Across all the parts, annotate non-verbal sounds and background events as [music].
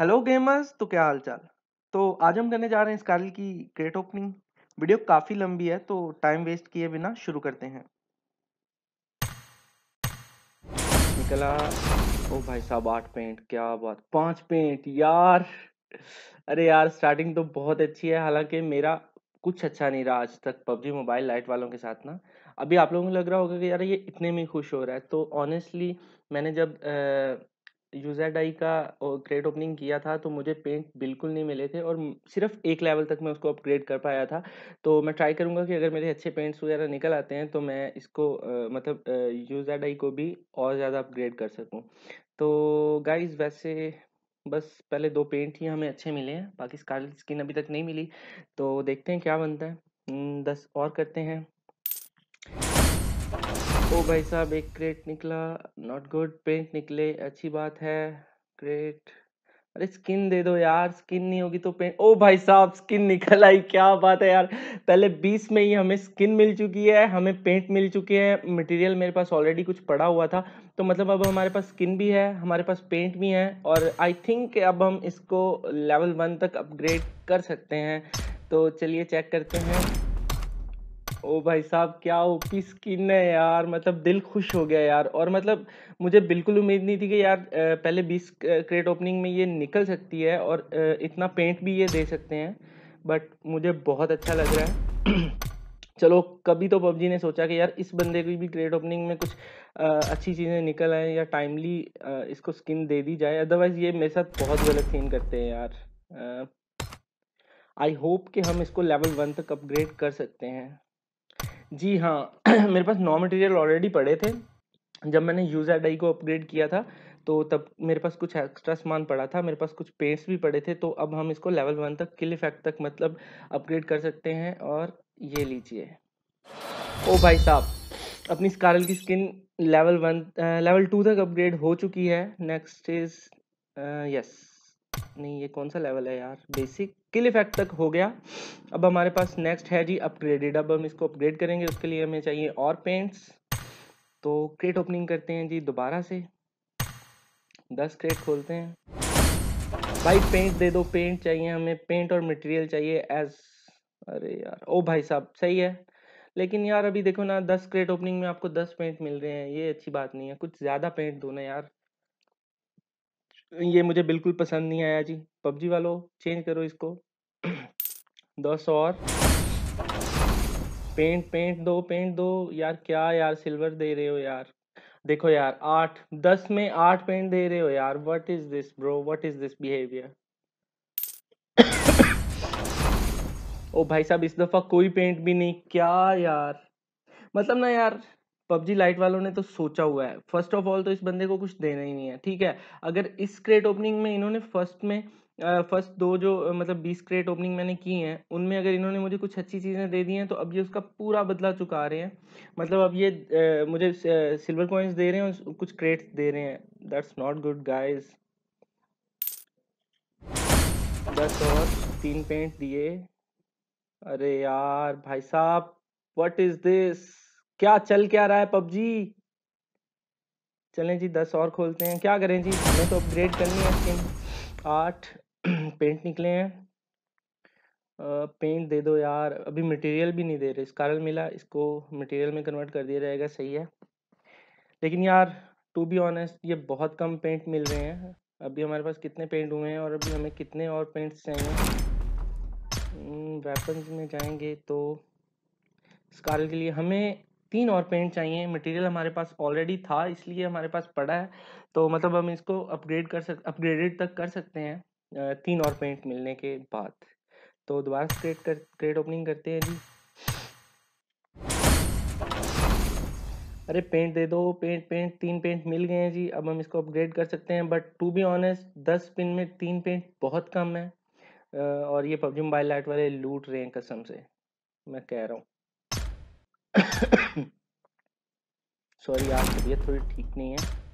hello gamers तो क्या हाल चाल तो आज हम करने जा रहे हैं स्कारल की क्रेट ओपनिंग वीडियो काफ़ी लंबी है तो टाइम वेस्ट किए बिना शुरू करते हैं निकला ओ भाई साहब आठ पेंट क्या बात पांच पेंट यार अरे यार स्टार्टिंग तो बहुत अच्छी है हालांकि मेरा कुछ अच्छा नहीं रहा आज तक पबजी मोबाइल लाइट वालों के साथ ना अभी आप लोगों को लग रहा होगा कि यार ये इतने में खुश हो रहा है तो ऑनेस्टली मैंने जब यूजेड आई का ग्रेड ओपनिंग किया था तो मुझे पेंट बिल्कुल नहीं मिले थे और सिर्फ एक लेवल तक मैं उसको अपग्रेड कर पाया था तो मैं ट्राई करूँगा कि अगर मेरे अच्छे पेंट्स वगैरह निकल आते हैं तो मैं इसको आ, मतलब यूजर आई को भी और ज़्यादा अपग्रेड कर सकूँ तो गाइज वैसे बस पहले दो पेंट ही हमें अच्छे मिले हैं बाकी स्कारलेट स्किन अभी तक नहीं मिली तो देखते हैं क्या बनता है दस हम्म, और करते हैं ओ भाई साहब एक क्रेट निकला नॉट गुड पेंट निकले अच्छी बात है क्रेट अरे स्किन दे दो यार स्किन नहीं होगी तो पेंट ओ भाई साहब स्किन निकल आई क्या बात है यार पहले बीस में ही हमें स्किन मिल चुकी है हमें पेंट मिल चुके हैं मटेरियल मेरे पास ऑलरेडी कुछ पड़ा हुआ था तो मतलब अब हमारे पास स्किन भी है हमारे पास पेंट भी है और आई थिंक अब हम इसको लेवल वन तक अपग्रेड कर सकते हैं तो चलिए चेक करते हैं ओ भाई साहब क्या ओ स्किन है यार मतलब दिल खुश हो गया यार और मतलब मुझे बिल्कुल उम्मीद नहीं थी कि यार पहले बीस क्रेट ओपनिंग में ये निकल सकती है और इतना पेंट भी ये दे सकते हैं बट मुझे बहुत अच्छा लग रहा है [clears throat] चलो कभी तो पबजी ने सोचा कि यार इस बंदे की भी ग्रेट ओपनिंग में कुछ आ, अच्छी चीज़ें निकल आए या टाइमली आ, इसको स्किन दे दी जाए अदरवाइज़ ये मेरे साथ बहुत गलत सीन करते हैं यार आई होप कि हम इसको लेवल वन तक अपग्रेड कर सकते हैं जी हाँ [clears throat] मेरे पास नॉ मटेरियल ऑलरेडी पड़े थे जब मैंने यूज़र एड को अपग्रेड किया था तो तब मेरे पास कुछ एक्स्ट्रा सामान पड़ा था मेरे पास कुछ पेंट्स भी पड़े थे तो अब हम इसको लेवल वन तक किल इफेक्ट तक मतलब अपग्रेड कर सकते हैं और ये लीजिए ओ भाई साहब अपनी स्कारल की skin level one level two तक अपग्रेड हो चुकी है नेक्स्ट इज यस नहीं ये कौन सा लेवल है यार बेसिक स्किल इफेक्ट तक हो गया अब हमारे पास नेक्स्ट है जी अपग्रेडेड अब हम इसको अपग्रेड करेंगे उसके लिए हमें चाहिए और पेंट्स तो क्रेट ओपनिंग करते हैं जी दोबारा से दस क्रेट खोलते हैं भाई पेंट दे दो पेंट चाहिए हमें पेंट और मटेरियल चाहिए एज अरे यार ओ भाई साहब सही है लेकिन यार अभी देखो ना दस क्रेट ओपनिंग में आपको दस पेंट मिल रहे हैं ये अच्छी बात नहीं है कुछ ज़्यादा पेंट दो ना यार ये मुझे बिल्कुल पसंद नहीं आया जी पबजी वालों चेंज करो इसको दस और पेंट पेंट दो पेंट दो यार क्या यार सिल्वर दे रहे हो यार देखो यार आठ दस में आठ पेंट दे रहे हो यार what is this bro what is this behaviour ओ भाई साहब इस दफा कोई पेंट भी नहीं क्या यार मतलब ना यार पबजी लाइट वालों ने तो सोचा हुआ है फर्स्ट ऑफ ऑल तो इस बंदे को कुछ देना ही नहीं है ठीक है अगर इस क्रेट ओपनिंग में इन्होंने फर्स्ट में फर्स्ट दो जो मतलब बीस क्रेट ओपनिंग मैंने की हैं उनमें अगर इन्होंने मुझे कुछ अच्छी चीज़ें दे दी हैं तो अब ये उसका पूरा बदला चुका रहे हैं मतलब अब ये मुझे सिल्वर कॉइन्स दे रहे हैं और कुछ क्रेट्स दे रहे हैं दैट्स नॉट गुड गाइज दस और तीन पेंट दिए अरे यार भाई साहब व्हाट इज दिस क्या चल क्या रहा है पबजी चलें जी दस और खोलते हैं क्या करें जी हमें तो अपग्रेड करनी है आठ पेंट [clears throat] निकले हैं पेंट दे दो यार अभी मटेरियल भी नहीं दे रहे इस कारण मिला इसको मटेरियल में कन्वर्ट कर दिया जाएगा सही है लेकिन यार टू बी ऑनेस्ट ये बहुत कम पेंट मिल रहे हैं अभी हमारे पास कितने पेंट हुए हैं और अभी हमें कितने और पेंट्स चाहिए वेपन्स हम्म, में जाएंगे तो स्कारल के लिए हमें तीन और पेंट चाहिए मटेरियल हमारे पास ऑलरेडी था इसलिए हमारे पास पड़ा है तो मतलब हम इसको अपग्रेड कर सक अपग्रेडेड तक कर सकते हैं तीन और पॉइंट मिलने के बाद तो दोबारा से ट्रेड कर ट्रेड ओपनिंग करते हैं जी अरे पेंट दे दो पेंट पेंट तीन पेंट मिल गए हैं जी अब हम इसको अपग्रेड कर सकते हैं बट टू बी ऑनेस्ट दस पिन में तीन पेंट बहुत कम है और ये पबजी मोबाइल लाइट वाले लूट रहे हैं कसम से मैं कह रहा हूँ सॉरी [coughs] आप तबीयत थोड़ी ठीक नहीं है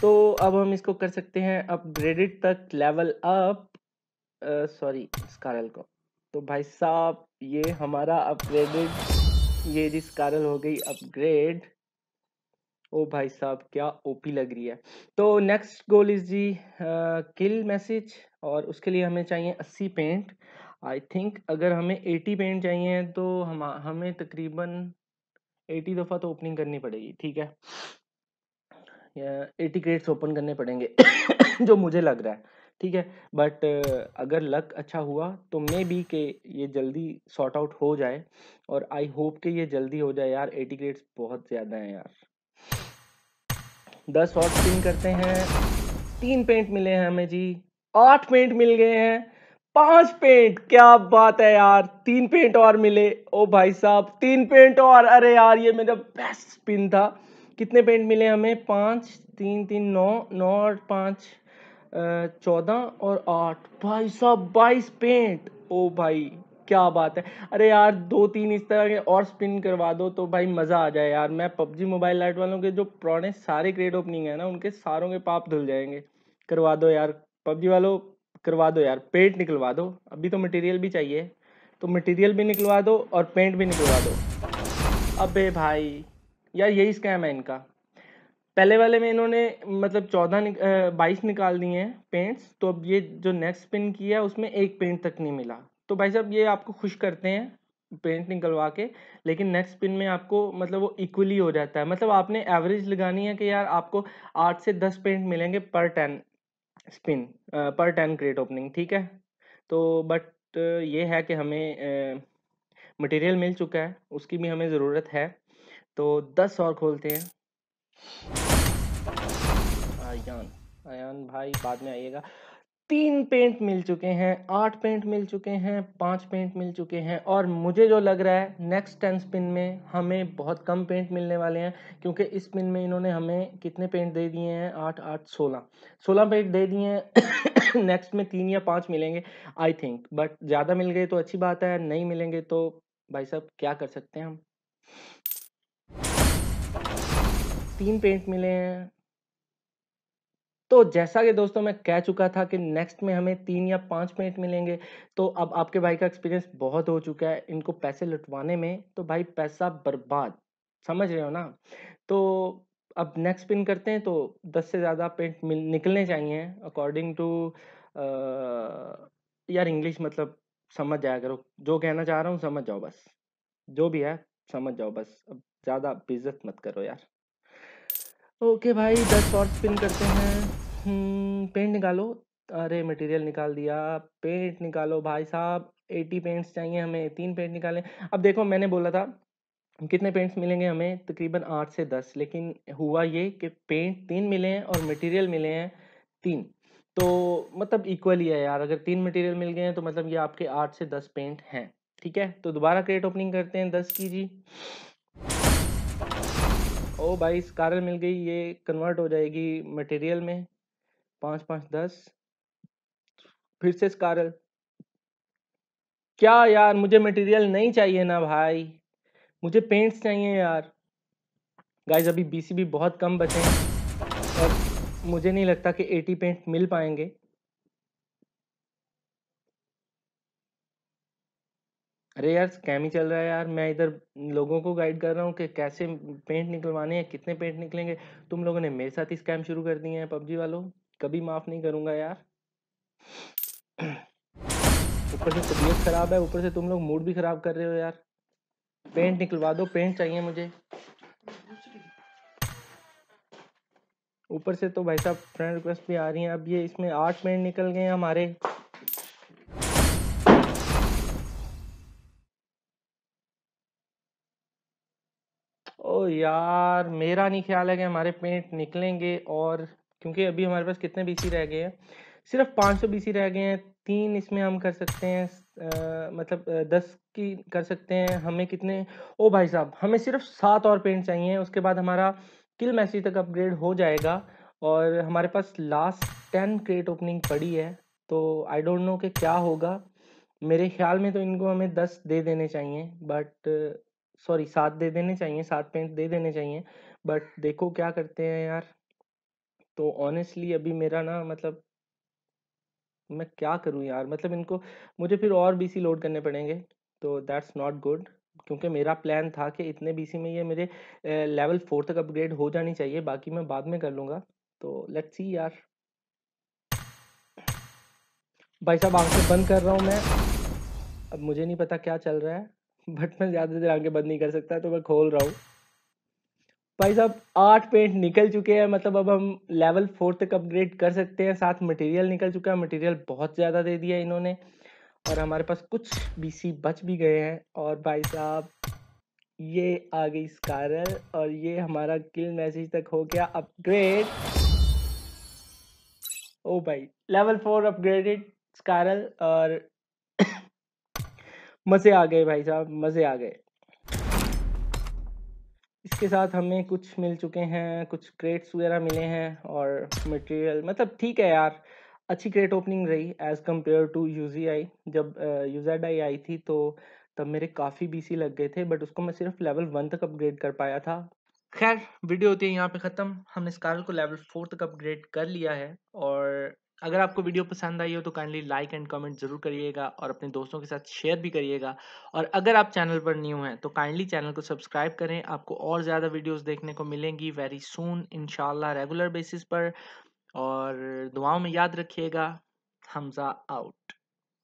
तो अब हम इसको कर सकते हैं अपग्रेडेड तक लेवल अप सॉरी स्कारल को तो भाई साहब ये हमारा अपग्रेडेड ये जिस स्कारल हो गई अपग्रेड ओ भाई साहब क्या ओपी लग रही है तो नेक्स्ट गोल इज जी किल मैसेज और उसके लिए हमें चाहिए 80 पेंट आई थिंक अगर हमें 80 पेंट चाहिए तो हम हमें तकरीबन 80 दफ़ा तो ओपनिंग करनी पड़ेगी ठीक है एटी क्रेट्स ओपन करने पड़ेंगे [coughs] जो मुझे लग रहा है ठीक है बट अगर लक अच्छा हुआ तो मे बी के ये जल्दी सॉर्ट आउट हो जाए और आई होप कि ये जल्दी हो जाए यार एटी क्रेट्स बहुत ज़्यादा हैं यार दस और स्पिन करते हैं तीन पेंट मिले हैं हमें जी आठ पेंट मिल गए हैं पांच पेंट क्या बात है यार तीन पेंट और मिले ओ भाई साहब तीन पेंट और अरे यार ये मेरा बेस्ट स्पिन था कितने पेंट मिले हमें पाँच तीन तीन नौ नौ और पाँच चौदह और आठ भाई साहब बाईस पेंट ओ भाई क्या बात है अरे यार दो तीन इस तरह के और स्पिन करवा दो तो भाई मज़ा आ जाए यार मैं पबजी मोबाइल लाइट वालों के जो पुराने सारे ग्रेड ओपनिंग है ना उनके सारों के पाप धुल जाएंगे करवा दो यार पबजी वालों करवा दो यार पेंट निकलवा दो अभी तो मटेरियल भी चाहिए तो मटेरियल भी निकलवा दो और पेंट भी निकलवा दो अबे भाई यार यही स्कैम है इनका पहले वाले में इन्होंने मतलब चौदह निक, बाईस निकाल दिए हैं पेंट्स तो अब ये जो नेक्स्ट पिन किया है उसमें एक पेंट तक नहीं मिला तो भाई साहब ये आपको खुश करते हैं पेंट निकलवा के लेकिन नेक्स्ट पिन में आपको मतलब वो इक्वली हो जाता है मतलब आपने एवरेज लगानी है कि यार आपको आठ से दस पेंट मिलेंगे पर टेन स्पिन पर टेन क्रेट ओपनिंग ठीक है तो बट ये है कि हमें मटेरियल मिल चुका है उसकी भी हमें ज़रूरत है तो दस और खोलते हैं आयान आयान भाई बाद में आइएगा तीन पेंट मिल चुके हैं आठ पेंट मिल चुके हैं पांच पेंट मिल चुके हैं और मुझे जो लग रहा है नेक्स्ट टेन स्पिन में हमें बहुत कम पेंट मिलने वाले हैं क्योंकि इस स्पिन में इन्होंने हमें कितने पेंट दे दिए हैं आठ आठ सोलह सोलह पेंट दे दिए हैं नेक्स्ट [coughs] में तीन या पांच मिलेंगे आई थिंक बट ज़्यादा मिल गए तो अच्छी बात है नहीं मिलेंगे तो भाई साहब क्या कर सकते हैं हम तीन पेंट मिले हैं तो जैसा कि दोस्तों मैं कह चुका था कि नेक्स्ट में हमें तीन या पाँच पेंट मिलेंगे तो अब आपके भाई का एक्सपीरियंस बहुत हो चुका है इनको पैसे लुटवाने में तो भाई पैसा बर्बाद समझ रहे हो ना तो अब नेक्स्ट पिन करते हैं तो दस से ज़्यादा पेंट मिल निकलने चाहिए अकॉर्डिंग टू यार इंग्लिश मतलब समझ जाया करो जो कहना चाह रहा हूँ समझ जाओ बस जो भी है समझ जाओ बस अब ज़्यादा बेजत मत करो यार ओके भाई दस और स्पिन करते हैं हम्म, पेंट निकालो अरे मटेरियल निकाल दिया पेंट निकालो भाई साहब एटी पेंट्स चाहिए हमें तीन पेंट निकालें अब देखो मैंने बोला था कितने पेंट्स मिलेंगे हमें तकरीबन आठ से दस लेकिन हुआ ये कि पेंट तीन मिले हैं और मटेरियल मिले हैं तीन तो मतलब इक्वल ही है यार अगर तीन मटेरियल मिल गए हैं तो मतलब ये आपके आठ से दस पेंट हैं ठीक है तो दोबारा क्रेट ओपनिंग करते हैं दस की जी ओ भाई स्कारल मिल गई ये कन्वर्ट हो जाएगी मटेरियल में पाँच पाँच दस फिर से स्कारल क्या यार मुझे मटेरियल नहीं चाहिए ना भाई मुझे पेंट्स चाहिए यार गाइज अभी बीसी भी बहुत कम बचे हैं और मुझे नहीं लगता कि एटी पेंट मिल पाएंगे अरे यार स्कैम ही चल रहा है यार मैं इधर लोगों को गाइड कर रहा हूँ कि कैसे पेंट निकलवाने हैं कितने पेंट निकलेंगे तुम लोगों ने मेरे साथ ही स्कैम शुरू कर दिए हैं पबजी वालों कभी माफ़ नहीं करूँगा यार [clears throat] ऊपर से तबीयत ख़राब है ऊपर से तुम लोग मूड भी ख़राब कर रहे हो यार पेंट निकलवा दो पेंट चाहिए मुझे ऊपर से तो भाई साहब फ्रेंड रिक्वेस्ट भी आ रही हैं अब ये इसमें आठ पेंट निकल गए हैं हमारे यार मेरा नहीं ख्याल है कि हमारे पेंट निकलेंगे और क्योंकि अभी हमारे पास कितने बीसी रह गए हैं सिर्फ 500 बीसी रह गए हैं तीन इसमें हम कर सकते हैं आ, मतलब दस की कर सकते हैं हमें कितने ओ भाई साहब हमें सिर्फ सात और पेंट चाहिए उसके बाद हमारा किल मैसेज तक अपग्रेड हो जाएगा और हमारे पास लास्ट टेन क्रेट ओपनिंग पड़ी है तो आई डोंट नो कि क्या होगा मेरे ख्याल में तो इनको हमें दस दे देने चाहिए बट सॉरी सात दे देने चाहिए सात पेंट दे देने चाहिए बट देखो क्या करते हैं यार तो ऑनेस्टली अभी मेरा ना मतलब मैं क्या करूँ यार मतलब इनको मुझे फिर और बीसी लोड करने पड़ेंगे तो दैट्स नॉट गुड क्योंकि मेरा प्लान था कि इतने बीसी में ये मेरे लेवल फोर तक अपग्रेड हो जानी चाहिए बाकी मैं बाद में कर लूँगा तो लेट्स सी यार भाई साहब आंखें बंद कर रहा हूँ मैं अब मुझे नहीं पता क्या चल रहा है बट मैं ज़्यादा देर आगे बंद नहीं कर सकता तो मैं खोल रहा हूँ भाई साहब आठ पेंट निकल चुके हैं मतलब अब हम लेवल फोर तक अपग्रेड कर सकते हैं साथ मटेरियल निकल चुका है मटेरियल बहुत ज़्यादा दे दिया इन्होंने और हमारे पास कुछ बीसी बच भी गए हैं और भाई साहब ये आ गई स्कारल और ये हमारा किल मैसेज तक हो गया अपग्रेड ओ भाई लेवल फोर अपग्रेडेड स्कारल और मज़े आ गए भाई साहब मज़े आ गए इसके साथ हमें कुछ मिल चुके हैं कुछ क्रेट्स वगैरह मिले हैं और मटेरियल मतलब ठीक है यार अच्छी क्रेट ओपनिंग रही एज़ कम्पेयर टू यू जब यू आई आई थी तो तब मेरे काफ़ी बीसी लग गए थे बट उसको मैं सिर्फ लेवल वन तक अपग्रेड कर पाया था खैर वीडियो होती है यहाँ पे ख़त्म हमने इस कार को लेवल फोर तक अपग्रेड कर लिया है और अगर आपको वीडियो पसंद आई हो तो काइंडली लाइक एंड कमेंट जरूर करिएगा और अपने दोस्तों के साथ शेयर भी करिएगा और अगर आप चैनल पर न्यू हैं तो काइंडली चैनल को सब्सक्राइब करें आपको और ज़्यादा वीडियोस देखने को मिलेंगी very soon in regular basis पर और दुआओं में याद रखिएगा हमज़ा आउट